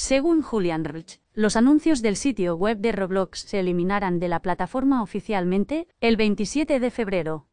Según Julian Rich, los anuncios del sitio web de Roblox se eliminarán de la plataforma oficialmente el 27 de febrero.